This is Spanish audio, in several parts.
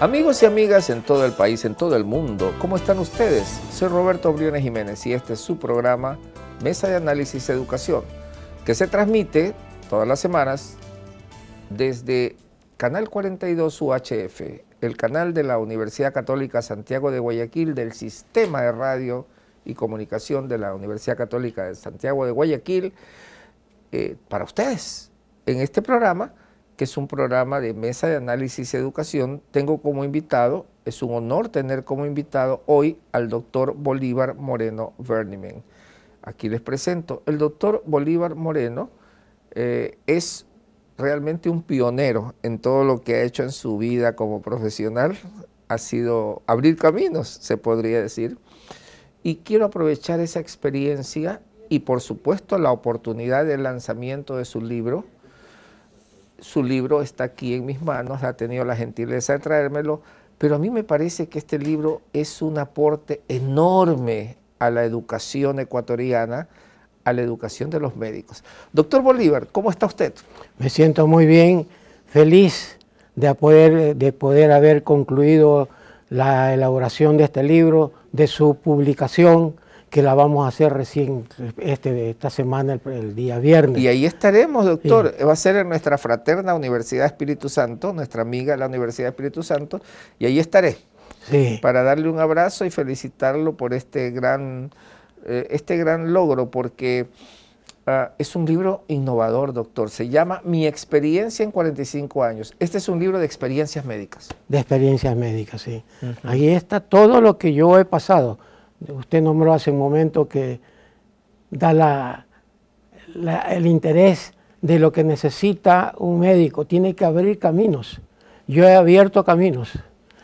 Amigos y amigas en todo el país, en todo el mundo, ¿cómo están ustedes? Soy Roberto Briones Jiménez y este es su programa Mesa de Análisis Educación, que se transmite todas las semanas desde Canal 42 UHF, el canal de la Universidad Católica Santiago de Guayaquil del Sistema de Radio y Comunicación de la Universidad Católica de Santiago de Guayaquil, eh, para ustedes en este programa que es un programa de mesa de análisis y educación. Tengo como invitado, es un honor tener como invitado hoy al doctor Bolívar Moreno Vernimen. Aquí les presento. El doctor Bolívar Moreno eh, es realmente un pionero en todo lo que ha hecho en su vida como profesional. Ha sido abrir caminos, se podría decir. Y quiero aprovechar esa experiencia y por supuesto la oportunidad del lanzamiento de su libro, su libro está aquí en mis manos, ha tenido la gentileza de traérmelo, pero a mí me parece que este libro es un aporte enorme a la educación ecuatoriana, a la educación de los médicos. Doctor Bolívar, ¿cómo está usted? Me siento muy bien, feliz de poder, de poder haber concluido la elaboración de este libro, de su publicación, que la vamos a hacer recién este, esta semana, el, día viernes. Y ahí estaremos, doctor. Va a ser en nuestra fraterna Universidad Espíritu Santo, nuestra amiga la Universidad Espíritu Santo, y ahí estaré. Sí. Para darle un abrazo y felicitarlo por este gran, eh, este gran logro, porque ah, es un libro innovador, doctor. Se llama Mi experiencia en 45 años. Este es un libro de experiencias médicas. De experiencias médicas, sí. Ahí está todo lo que yo he pasado Usted nombró hace un momento que da el interés de lo que necesita un médico. Tiene que abrir caminos. Yo he abierto caminos,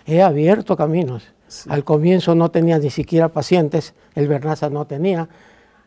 he abierto caminos. Al comienzo no tenía ni siquiera pacientes, el Bernaza no tenía.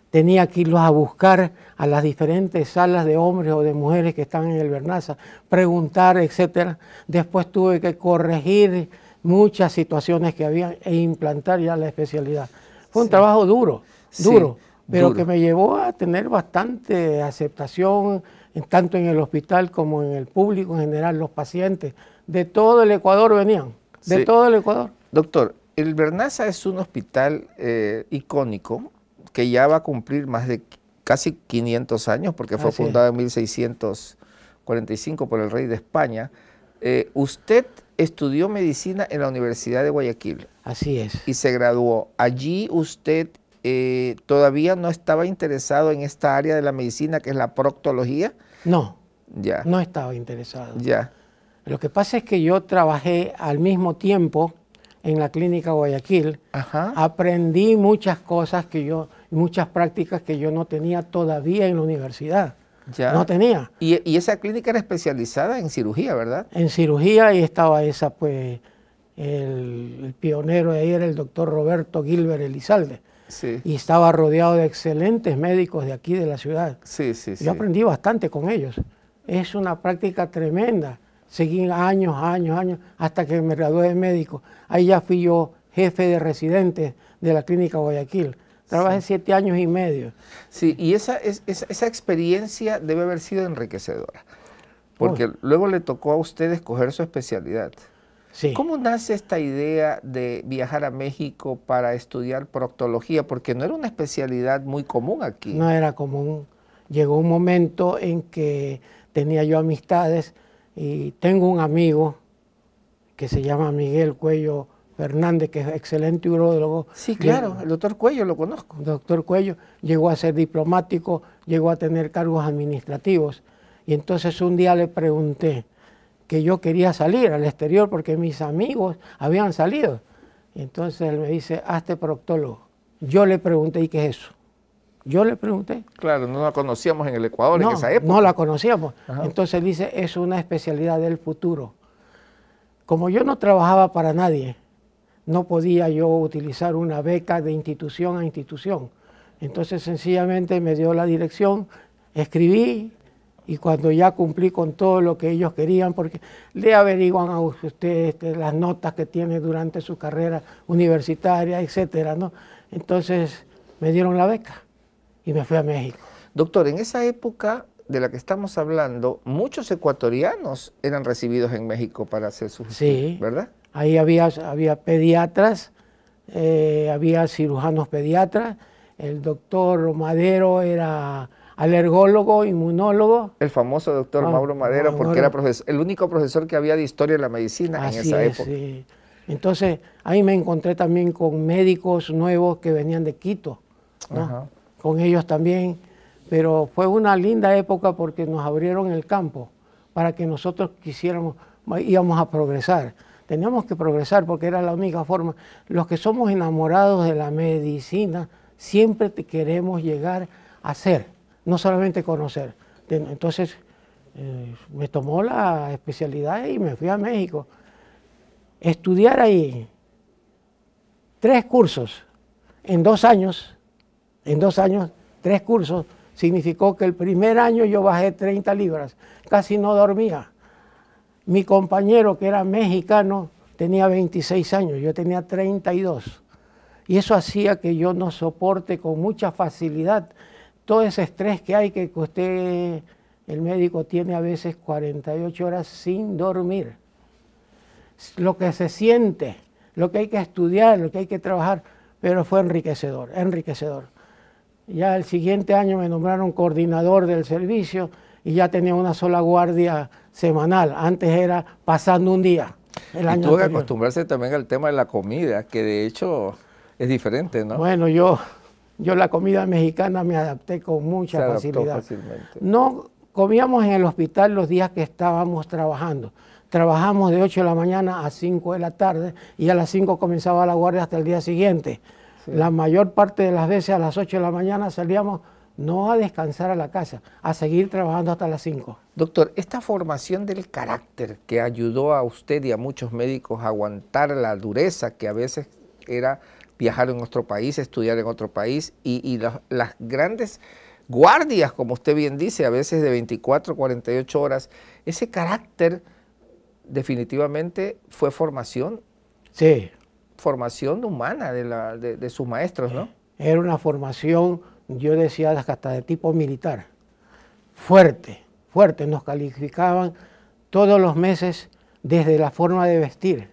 Tenía que irlos a buscar a las diferentes salas de hombres o de mujeres que están en el Bernaza, preguntar, etc. Después tuve que corregir muchas situaciones que había e implantar ya la especialidad. Fue un trabajo duro, duro, pero que me llevó a tener bastante aceptación, tanto en el hospital como en el público en general, los pacientes de todo el Ecuador venían, de todo el Ecuador. Doctor, el Bernaza es un hospital eh, icónico que ya va a cumplir más de casi 500 años porque fue fundado en 1645 por el rey de España. Eh, usted estudió medicina en la Universidad de Guayaquil. Así es. Y se graduó. Allí usted eh, todavía no estaba interesado en esta área de la medicina que es la proctología. No. Ya. No estaba interesado. Ya. Lo que pasa es que yo trabajé al mismo tiempo en la clínica Guayaquil. Ajá. Aprendí muchas cosas que yo, muchas prácticas que yo no tenía todavía en la universidad. No tenía. Y, esa clínica era especializada en cirugía, ¿verdad? En cirugía y estaba esa, pues, el, pionero de ahí era el doctor Roberto Gilbert Elizalde. Sí. Y estaba rodeado de excelentes médicos de aquí de la ciudad. Sí, sí, Yo aprendí bastante con ellos. Es una práctica tremenda. Seguí años, años, años, hasta que me gradué de médico. Ahí ya fui yo jefe de residentes de la clínica Guayaquil. Trabajé siete años y medio. Sí, y esa, esa, experiencia debe haber sido enriquecedora, porque luego le tocó a usted escoger su especialidad. Sí. ¿Cómo nace esta idea de viajar a México para estudiar proctología? Porque no era una especialidad muy común aquí. No era común. Llegó un momento en que tenía yo amistades y tengo un amigo que se llama Miguel Cuello Fernández, que es excelente urologo. Sí, claro, el doctor Cuello lo conozco. El Doctor Cuello llegó a ser diplomático, llegó a tener cargos administrativos. Y entonces un día le pregunté que yo quería salir al exterior porque mis amigos habían salido. Y entonces él me dice, hazte este proctólogo. Yo le pregunté, ¿y qué es eso? Yo le pregunté. Claro, no la conocíamos en el Ecuador no, en esa época. No la conocíamos. Entonces dice, es una especialidad del futuro. Como yo no trabajaba para nadie, no podía yo utilizar una beca de institución a institución. Entonces sencillamente me dio la dirección, escribí y cuando ya cumplí con todo lo que ellos querían, porque le averiguan a usted las notas que tiene durante su carrera universitaria, etc. Entonces me dieron la beca y me fui a México. Doctor, en esa época de la que estamos hablando, muchos ecuatorianos eran recibidos en México para hacer sus sí. ¿verdad? Ahí había, había pediatras, eh, había cirujanos pediatras, el doctor Madero era alergólogo, inmunólogo. El famoso doctor ah, Mauro Madero, porque era el único profesor que había de historia de la medicina en esa época. Sí. Entonces, ahí me encontré también con médicos nuevos que venían de Quito, con ellos también, pero fue una linda época porque nos abrieron el campo para que nosotros quisiéramos, íbamos a progresar. Teníamos que progresar porque era la única forma. Los que somos enamorados de la medicina siempre queremos llegar a ser, no solamente conocer. Entonces eh, me tomó la especialidad y me fui a México. Estudiar ahí tres cursos en dos años, en dos años, tres cursos, significó que el primer año yo bajé 30 libras, casi no dormía mi compañero, que era mexicano, tenía 26 años, yo tenía 32. Y eso hacía que yo no soporte con mucha facilidad todo ese estrés que hay, que usted, el médico, tiene a veces 48 horas sin dormir. Lo que se siente, lo que hay que estudiar, lo que hay que trabajar, pero fue enriquecedor, enriquecedor. Ya el siguiente año me nombraron coordinador del servicio y ya tenía una sola guardia semanal, antes era pasando un día. El y tuvo que acostumbrarse también al tema de la comida, que de hecho es diferente, ¿no? Bueno, yo, yo la comida mexicana me adapté con mucha facilidad. No comíamos en el hospital los días que estábamos trabajando. Trabajamos de 8 de la mañana a 5 de la tarde y a las 5 comenzaba la guardia hasta el día siguiente. La mayor parte de las veces a las 8 de la mañana salíamos no a descansar a la casa, a seguir trabajando hasta las 5. Doctor, esta formación del carácter que ayudó a usted y a muchos médicos a aguantar la dureza que a veces era viajar en otro país, estudiar en otro país y, las, grandes guardias, como usted bien dice, a veces de 24, 48 horas, ese carácter definitivamente fue formación. Sí. Formación humana de, de sus maestros, ¿no? Era una formación yo decía hasta de tipo militar, fuerte, fuerte, nos calificaban todos los meses desde la forma de vestir,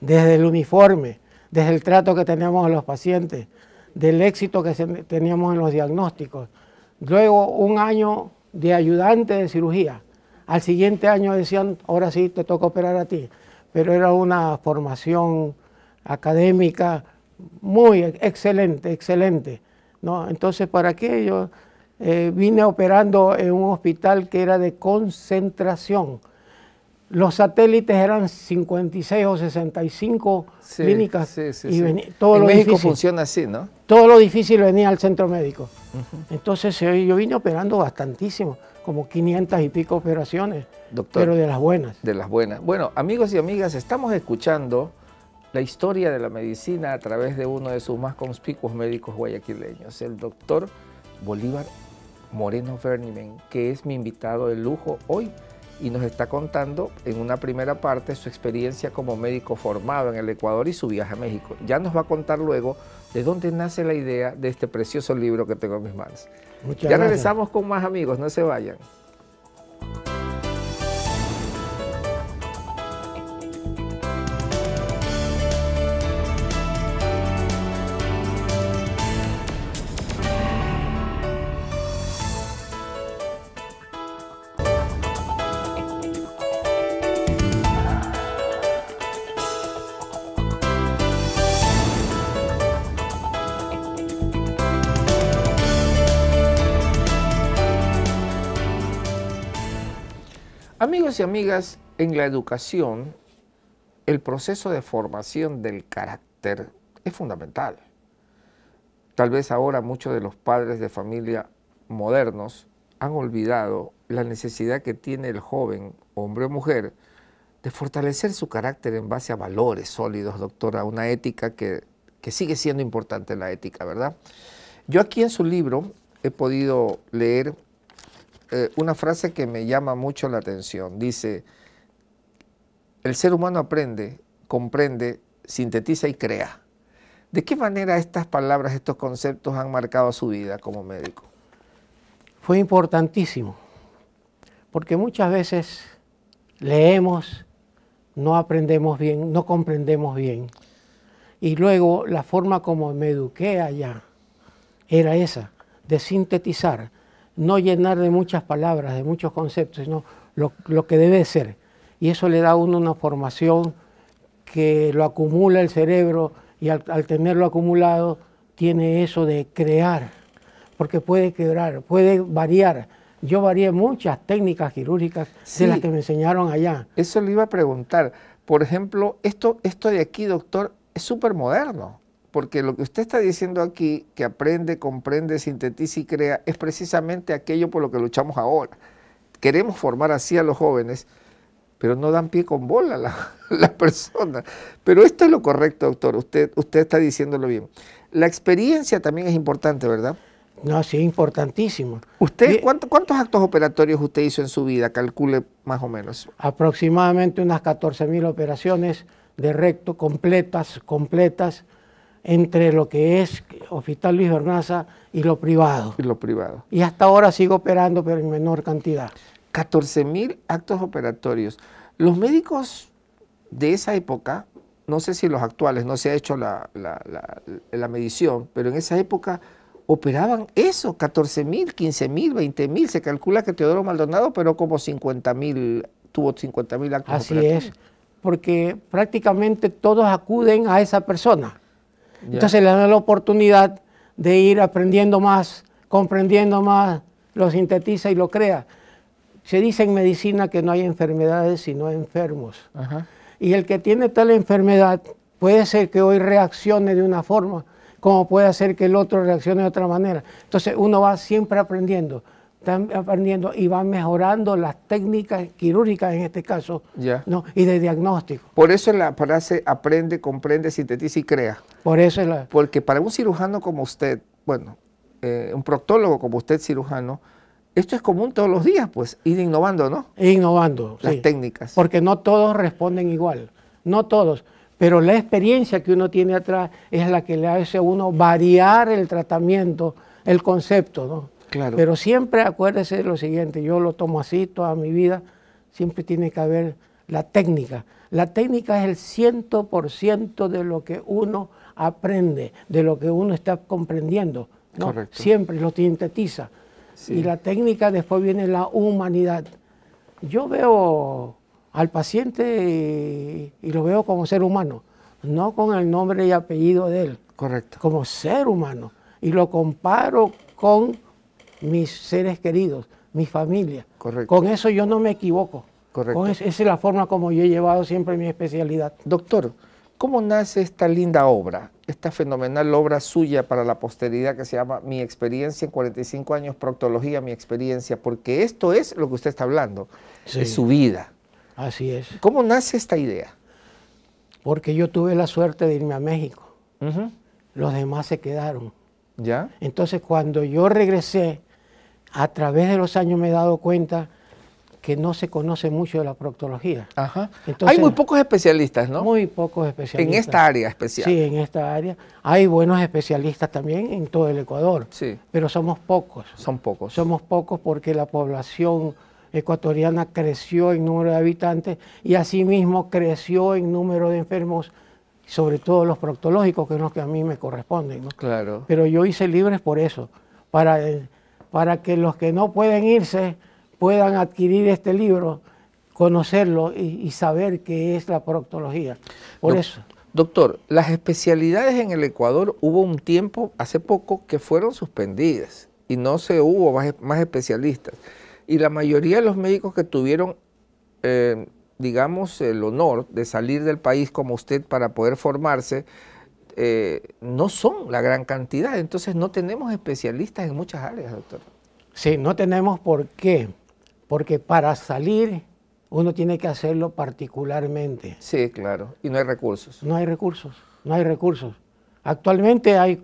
desde el uniforme, desde el trato que teníamos a los pacientes, del éxito que teníamos en los diagnósticos. Luego un año de ayudante de cirugía. Al siguiente año decían, ahora sí te toca operar a ti. Pero era una formación académica muy excelente, excelente. ¿no? Entonces, ¿para qué? Yo eh, vine operando en un hospital que era de concentración. Los satélites eran 56 o 65 clínicas. y todo lo México funciona así, ¿no? Todo lo difícil venía al centro médico. Entonces eh, yo vine operando bastantísimo, como 500 y pico operaciones, pero de las buenas. De las buenas. Bueno, amigos y amigas, estamos escuchando la historia de la medicina a través de uno de sus más conspicuos médicos guayaquileños, el doctor Bolívar Moreno Bernimen, que es mi invitado de lujo hoy y nos está contando en una primera parte su experiencia como médico formado en el Ecuador y su viaje a México. Ya nos va a contar luego de dónde nace la idea de este precioso libro que tengo en mis manos. Muchas ya regresamos con más amigos, no se vayan. Amigos y amigas, en la educación, el proceso de formación del carácter es fundamental. Tal vez ahora muchos de los padres de familia modernos han olvidado la necesidad que tiene el joven, hombre o mujer, de fortalecer su carácter en base a valores sólidos, doctora, una ética que, que sigue siendo importante la ética, ¿verdad? Yo aquí en su libro he podido leer eh, una frase que me llama mucho la atención. Dice, el ser humano aprende, comprende, sintetiza y crea. ¿De qué manera estas palabras, estos conceptos han marcado su vida como médico? Fue importantísimo, porque muchas veces leemos, no aprendemos bien, no comprendemos bien. Y luego la forma como me eduqué allá era esa, de sintetizar, no llenar de muchas palabras, de muchos conceptos, sino lo, que debe ser. Y eso le da a uno una formación que lo acumula el cerebro y al, tenerlo acumulado tiene eso de crear, porque puede quebrar, puede variar. Yo varié muchas técnicas quirúrgicas de las que me enseñaron allá. Eso le iba a preguntar. Por ejemplo, esto, esto de aquí, doctor, es súper moderno porque lo que usted está diciendo aquí, que aprende, comprende, sintetiza y crea, es precisamente aquello por lo que luchamos ahora. Queremos formar así a los jóvenes, pero no dan pie con bola las la persona. Pero esto es lo correcto, doctor, usted, usted está diciéndolo bien. La experiencia también es importante, ¿verdad? No, sí, importantísimo. ¿Usted cuántos actos operatorios usted hizo en su vida? Calcule más o menos. Aproximadamente unas 14.000 operaciones de recto, completas, completas, entre lo que es Hospital Luis Bernaza y lo privado. Y lo privado. Y hasta ahora sigo operando, pero en menor cantidad. mil actos operatorios. Los médicos de esa época, no sé si los actuales, no se ha hecho la, medición, pero en esa época operaban eso, mil 15.000, mil, Se calcula que Teodoro Maldonado pero como mil tuvo mil actos operatorios. Así es, porque prácticamente todos acuden a esa persona. Entonces le da la oportunidad de ir aprendiendo más, comprendiendo más, lo sintetiza y lo crea. Se dice en medicina que no hay enfermedades sino enfermos. Y el que tiene tal enfermedad puede ser que hoy reaccione de una forma, como puede ser que el otro reaccione de otra manera. Entonces uno va siempre aprendiendo están aprendiendo y van mejorando las técnicas quirúrgicas en este caso ¿no? y de diagnóstico. Por eso la frase aprende, comprende, sintetiza y crea. Por eso es la... Porque para un cirujano como usted, bueno, eh, un proctólogo como usted cirujano, esto es común todos los días, pues, ir innovando, ¿no? E innovando. Las técnicas. Porque no todos responden igual, no todos. Pero la experiencia que uno tiene atrás es la que le hace a uno variar el tratamiento, el concepto, ¿no? Pero siempre acuérdese de lo siguiente, yo lo tomo así toda mi vida, siempre tiene que haber la técnica. La técnica es el 100% de lo que uno aprende, de lo que uno está comprendiendo. Siempre lo sintetiza. Y la técnica después viene la humanidad. Yo veo al paciente y, y, lo veo como ser humano, no con el nombre y apellido de él. Correcto. Como ser humano. Y lo comparo con mis seres queridos, mi familia. Correcto. Con eso yo no me equivoco. Correcto. esa es la forma como yo he llevado siempre mi especialidad. Doctor, ¿cómo nace esta linda obra, esta fenomenal obra suya para la posteridad que se llama Mi experiencia en 45 años, Proctología, mi experiencia? Porque esto es lo que usted está hablando, es su vida. Así es. ¿Cómo nace esta idea? Porque yo tuve la suerte de irme a México. Los demás se quedaron. ¿Ya? Entonces, cuando yo regresé, a través de los años me he dado cuenta que no se conoce mucho de la proctología. hay muy pocos especialistas, ¿no? Muy pocos especialistas. En esta área especial. Sí, en esta área. Hay buenos especialistas también en todo el Ecuador. Sí. Pero somos pocos. Son pocos. Somos pocos porque la población ecuatoriana creció en número de habitantes y asimismo creció en número de enfermos, sobre todo los proctológicos, que es los que a mí me corresponden. Claro. Pero yo hice libres por eso, para eh, para que los que no pueden irse puedan adquirir este libro, conocerlo y, saber qué es la proctología. Por eso. Doctor, las especialidades en el Ecuador hubo un tiempo, hace poco, que fueron suspendidas y no se hubo más, especialistas. Y la mayoría de los médicos que tuvieron, eh, digamos, el honor de salir del país como usted para poder formarse, eh, no son la gran cantidad, entonces no tenemos especialistas en muchas áreas, doctor. Sí, no tenemos por qué, porque para salir uno tiene que hacerlo particularmente. Sí, claro, y no hay recursos. No hay recursos, no hay recursos. Actualmente hay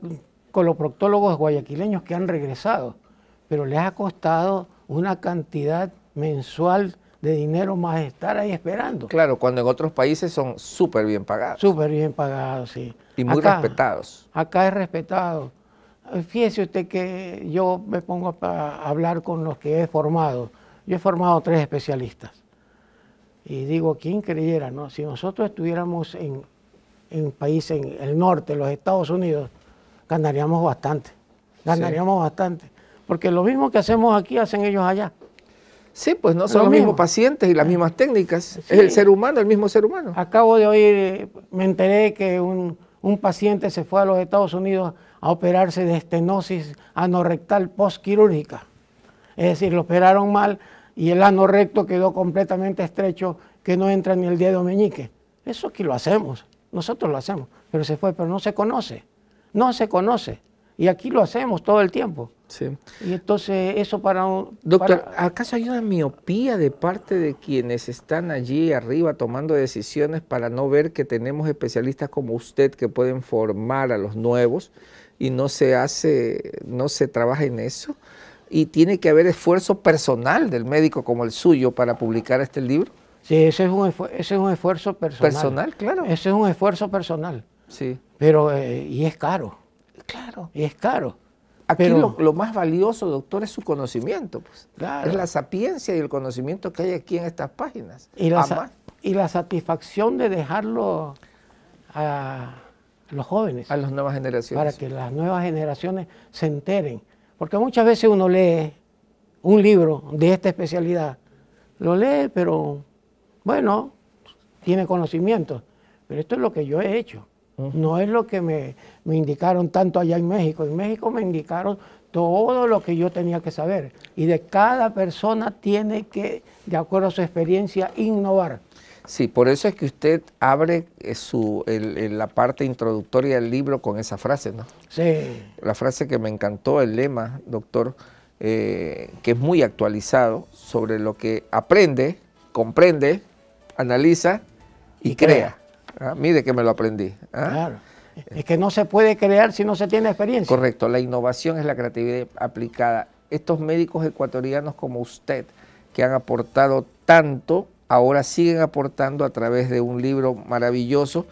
coloproctólogos guayaquileños que han regresado, pero les ha costado una cantidad mensual de dinero más estar ahí esperando. Claro, cuando en otros países son súper bien pagados. Súper bien pagados, sí. Y muy respetados. Acá es respetado. Eh, fíjese usted que yo me pongo a hablar con los que he formado. Yo he formado tres especialistas. Y digo, ¿quién creyera? No? Si nosotros estuviéramos en, un país en el norte, los Estados Unidos, ganaríamos bastante. Ganaríamos bastante. Porque lo mismo que hacemos aquí, hacen ellos allá. Sí, pues no son los mismos pacientes y las mismas técnicas. Es el ser humano, el mismo ser humano. Acabo de oír, me enteré que un, un paciente se fue a los Estados Unidos a operarse de estenosis anorrectal postquirúrgica. Es decir, lo operaron mal y el ano recto quedó completamente estrecho que no entra ni el dedo meñique. Eso aquí lo hacemos, nosotros lo hacemos, pero se fue, pero no se conoce, no se conoce. Y aquí lo hacemos todo el tiempo. Y entonces eso para... Doctor, ¿acaso hay una miopía de parte de quienes están allí arriba tomando decisiones para no ver que tenemos especialistas como usted que pueden formar a los nuevos y no se hace, no se trabaja en eso? ¿Y tiene que haber esfuerzo personal del médico como el suyo para publicar este libro? Sí, ese es un, es un esfuerzo personal. Personal, claro. Ese es un esfuerzo personal. Sí. Pero, eh, y es caro. Claro. Y es caro. Aquí Pero, lo, más valioso, doctor, es su conocimiento. Pues. Es la sapiencia y el conocimiento que hay aquí en estas páginas. Y la, satisfacción de dejarlo a los jóvenes. A las nuevas generaciones. Para que las nuevas generaciones se enteren. Porque muchas veces uno lee un libro de esta especialidad. Lo lee, pero bueno, tiene conocimiento. Pero esto es lo que yo he hecho. No es lo que me, me indicaron tanto allá en México. En México me indicaron todo lo que yo tenía que saber. Y de cada persona tiene que, de acuerdo a su experiencia, innovar. Sí, por eso es que usted abre eh, la parte introductoria del libro con esa frase, ¿no? Sí. La frase que me encantó, el lema, doctor, eh, que es muy actualizado sobre lo que aprende, comprende, analiza y, crea. crea. Ah, mire que me lo aprendí. ¿ah? Claro. Es que no se puede crear si no se tiene experiencia. Correcto, la innovación es la creatividad aplicada. Estos médicos ecuatorianos como usted, que han aportado tanto, ahora siguen aportando a través de un libro maravilloso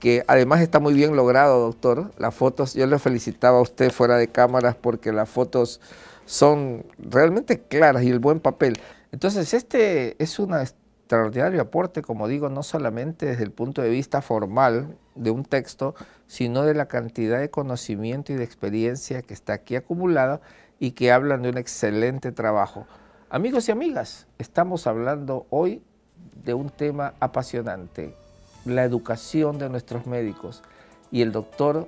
que además está muy bien logrado, doctor. Las fotos, yo le felicitaba a usted fuera de cámaras porque las fotos son realmente claras y el buen papel. Entonces, este es una extraordinario aporte, como digo, no solamente desde el punto de vista formal de un texto, sino de la cantidad de conocimiento y de experiencia que está aquí acumulada y que hablan de un excelente trabajo. Amigos y amigas, estamos hablando hoy de un tema apasionante, la educación de nuestros médicos. Y el doctor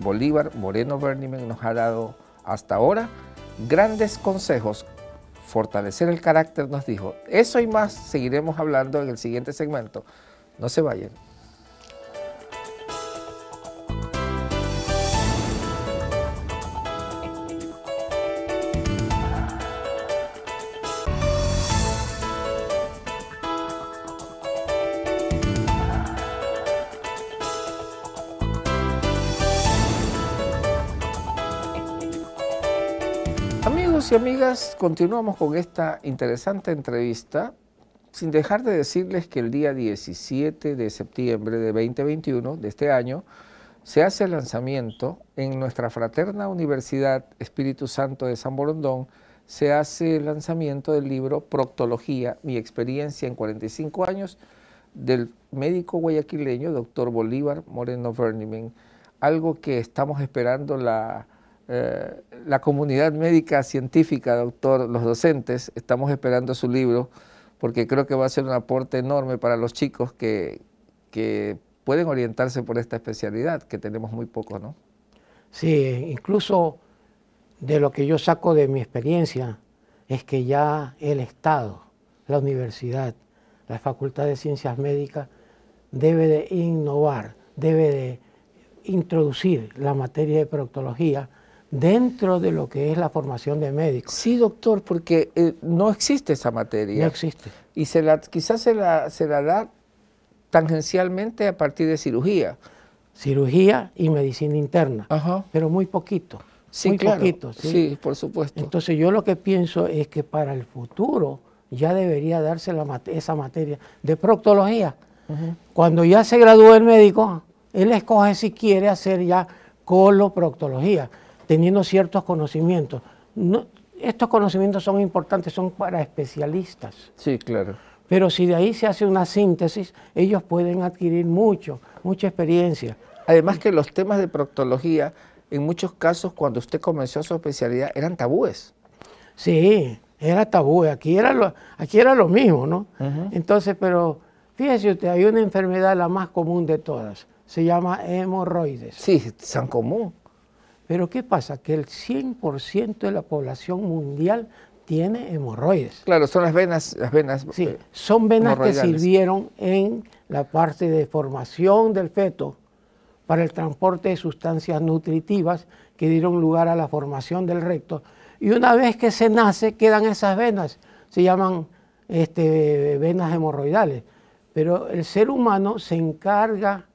Bolívar Moreno Bernimen nos ha dado hasta ahora grandes consejos fortalecer el carácter, nos dijo. Eso y más seguiremos hablando en el siguiente segmento. No se vayan. Amigos y amigas, continuamos con esta interesante entrevista, sin dejar de decirles que el día 17 de septiembre de 2021, de este año, se hace el lanzamiento en nuestra fraterna Universidad Espíritu Santo de San Borondón, se hace el lanzamiento del libro Proctología, mi experiencia en 45 años, del médico guayaquileño, doctor Bolívar Moreno Vernimen, algo que estamos esperando la eh, la comunidad médica científica, doctor, los docentes, estamos esperando su libro porque creo que va a ser un aporte enorme para los chicos que, que pueden orientarse por esta especialidad, que tenemos muy poco, ¿no? Sí, incluso de lo que yo saco de mi experiencia es que ya el Estado, la universidad, la Facultad de Ciencias Médicas debe de innovar, debe de introducir la materia de proctología dentro de lo que es la formación de médicos. Sí, doctor, porque eh, no existe esa materia. No existe. Y se la, quizás se la, se la da tangencialmente a partir de cirugía. Cirugía y medicina interna, Ajá. pero muy poquito. Sí, muy poquito. ¿sí? por supuesto. Entonces yo lo que pienso es que para el futuro ya debería darse esa materia de proctología. Cuando ya se gradúe el médico, él escoge si quiere hacer ya coloproctología teniendo ciertos conocimientos. estos conocimientos son importantes, son para especialistas. Sí, claro. Pero si de ahí se hace una síntesis, ellos pueden adquirir mucho, mucha experiencia. Además que los temas de proctología, en muchos casos, cuando usted comenzó su especialidad, eran tabúes. Sí, era tabú. Aquí era lo, aquí era lo mismo, ¿no? Entonces, pero fíjese usted, hay una enfermedad la más común de todas. Se llama hemorroides. Sí, tan común. Pero ¿qué pasa? Que el 100% de la población mundial tiene hemorroides. Claro, son las venas. Las venas sí, eh, son venas que sirvieron en la parte de formación del feto para el transporte de sustancias nutritivas que dieron lugar a la formación del recto. Y una vez que se nace, quedan esas venas. Se llaman este, venas hemorroidales. Pero el ser humano se encarga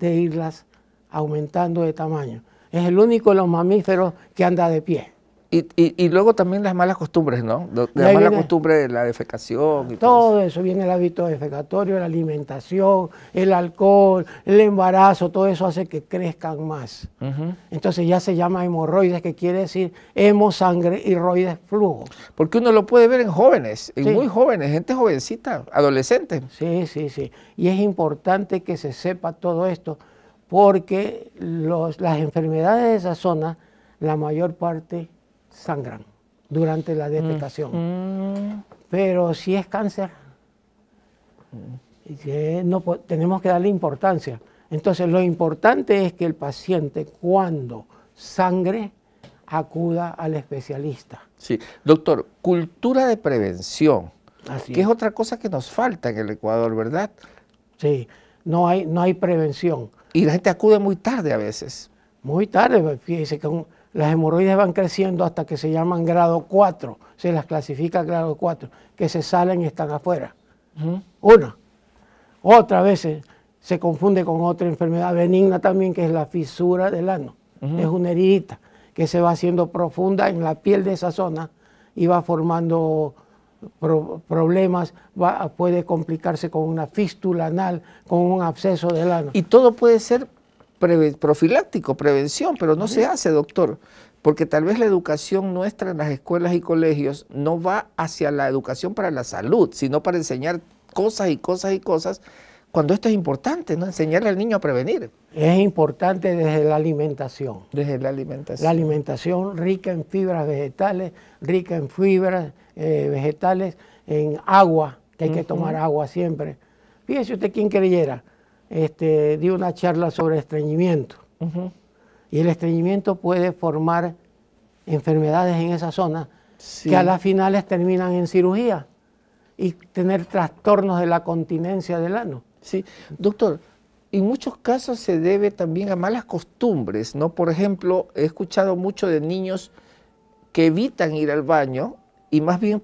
de irlas aumentando de tamaño es el único de los mamíferos que anda de pie. Y, luego también las malas costumbres, ¿no? la costumbres costumbre de la defecación. Y todo, todo eso. viene el hábito defecatorio, la alimentación, el alcohol, el embarazo, todo eso hace que crezcan más. Entonces ya se llama hemorroides, que quiere decir hemosangre y roides flujos. Porque uno lo puede ver en jóvenes, en muy jóvenes, gente jovencita, adolescentes. Sí, sí, sí. Y es importante que se sepa todo esto porque las enfermedades de esa zona, la mayor parte sangran durante la mm. defecación. Mm. Pero si es cáncer, no, tenemos que darle importancia. Entonces, lo importante es que el paciente, cuando sangre, acuda al especialista. Sí, doctor, cultura de prevención, que es. otra cosa que nos falta en el Ecuador, ¿verdad? Sí, no hay, no hay prevención. Y la gente acude muy tarde a veces. Muy tarde, fíjese que las hemorroides van creciendo hasta que se llaman grado 4, se las clasifica grado 4, que se salen y están afuera. Una. Otra vez se confunde con otra enfermedad benigna también, que es la fisura del ano. Es una heridita que se va haciendo profunda en la piel de esa zona y va formando problemas, puede complicarse con una fístula anal, con un absceso del ano. Y todo puede ser profiláctico, prevención, pero no se hace, doctor, porque tal vez la educación nuestra en las escuelas y colegios no va hacia la educación para la salud, sino para enseñar cosas y cosas y cosas cuando esto es importante, ¿no? Enseñarle al niño a prevenir. Es importante desde la alimentación. Desde la alimentación. La alimentación rica en fibras vegetales, rica en fibras eh, vegetales, en agua, que hay que tomar agua siempre. Fíjese usted quién creyera, este, di una charla sobre estreñimiento. Y el estreñimiento puede formar enfermedades en esa zona que a las finales terminan en cirugía y tener trastornos de la continencia del ano. Sí, doctor, en muchos casos se debe también a malas costumbres, ¿no? Por ejemplo, he escuchado mucho de niños que evitan ir al baño y más bien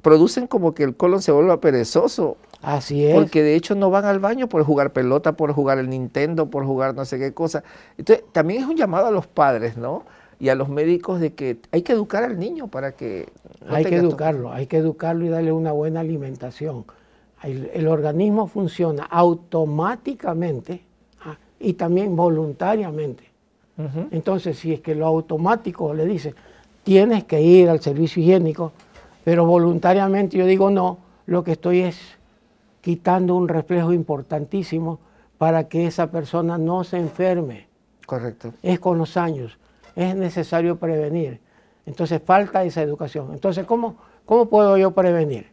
producen como que el colon se vuelva perezoso. Así es. Porque de hecho no van al baño por jugar pelota, por jugar el Nintendo, por jugar no sé qué cosa. Entonces, también es un llamado a los padres, ¿no? Y a los médicos de que hay que educar al niño para que... hay que educarlo, hay que educarlo y darle una buena alimentación el, organismo funciona automáticamente ah, y también voluntariamente. Entonces, si es que lo automático le dice, tienes que ir al servicio higiénico, pero voluntariamente yo digo no, lo que estoy es quitando un reflejo importantísimo para que esa persona no se enferme. Correcto. Es con los años, es necesario prevenir. Entonces falta esa educación. Entonces, ¿cómo, cómo puedo yo prevenir?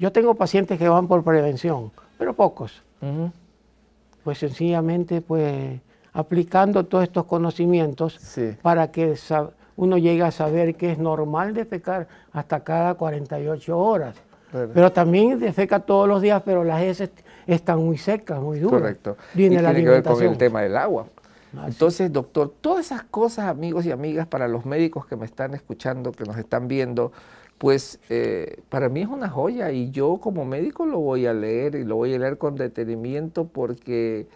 Yo tengo pacientes que van por prevención, pero pocos. Pues sencillamente, pues aplicando todos estos conocimientos para que uno llegue a saber que es normal defecar hasta cada 48 horas. Pero también defeca todos los días, pero las heces están muy secas, muy duras. Correcto. tiene que ver con el tema del agua. Entonces, doctor, todas esas cosas, amigos y amigas, para los médicos que me están escuchando, que nos están viendo, pues eh, para mí es una joya y yo como médico lo voy a leer y lo voy a leer con detenimiento porque,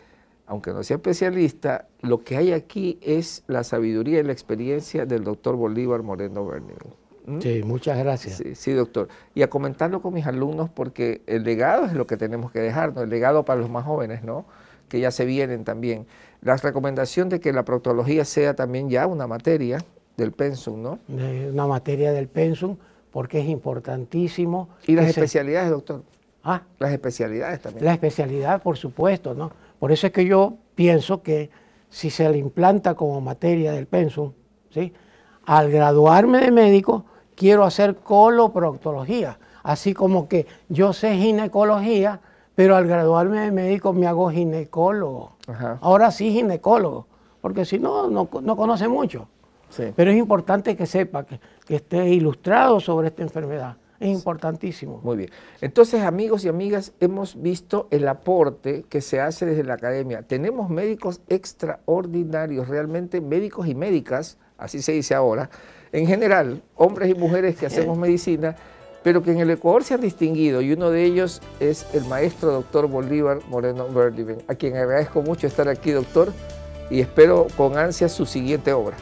aunque no sea especialista, lo que hay aquí es la sabiduría y la experiencia del doctor Bolívar Moreno Bernal. ¿Mm? Sí, muchas gracias. Sí, doctor. Y a comentarlo con mis alumnos porque el legado es lo que tenemos que dejarnos, el legado para los más jóvenes, ¿no? Que ya se vienen también. La recomendación de que la proctología sea también ya una materia del pensum, ¿no? Eh, una materia del pensum porque es importantísimo. ¿Y las especialidades, doctor? ¿Ah? Las especialidades también. La especialidad, por supuesto, ¿no? Por eso es que yo pienso que si se le implanta como materia del pensum, ¿sí? Al graduarme de médico, quiero hacer coloproctología, así como que yo sé ginecología, pero al graduarme de médico me hago ginecólogo. Ahora sí ginecólogo, porque si no, no conoce mucho. Pero es importante que sepa, que, esté ilustrado sobre esta enfermedad. Es importantísimo. Muy bien. Entonces, amigos y amigas, hemos visto el aporte que se hace desde la academia. Tenemos médicos extraordinarios, realmente médicos y médicas, así se dice ahora, en general, hombres y mujeres que hacemos medicina, pero que en el Ecuador se han distinguido y uno de ellos es el maestro doctor Bolívar Moreno Berliven, a quien agradezco mucho estar aquí, doctor, y espero con ansia su siguiente obra.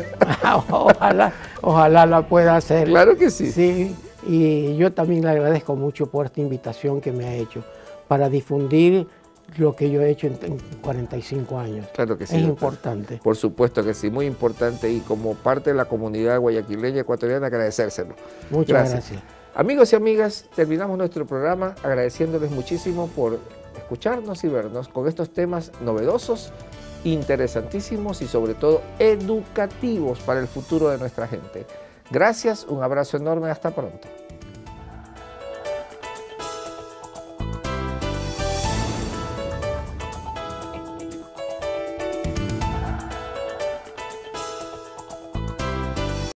ojalá, ojalá la pueda hacer. Claro que sí. Sí, y yo también le agradezco mucho por esta invitación que me ha hecho para difundir lo que yo he hecho en 45 años. Claro que sí. Es importante. Por supuesto que sí, muy importante y como parte de la comunidad guayaquileña ecuatoriana agradecérselo. Muchas gracias. Amigos y amigas, terminamos nuestro programa agradeciéndoles muchísimo por escucharnos y vernos con estos temas novedosos interesantísimos y sobre todo educativos para el futuro de nuestra gente. Gracias, un abrazo enorme, hasta pronto.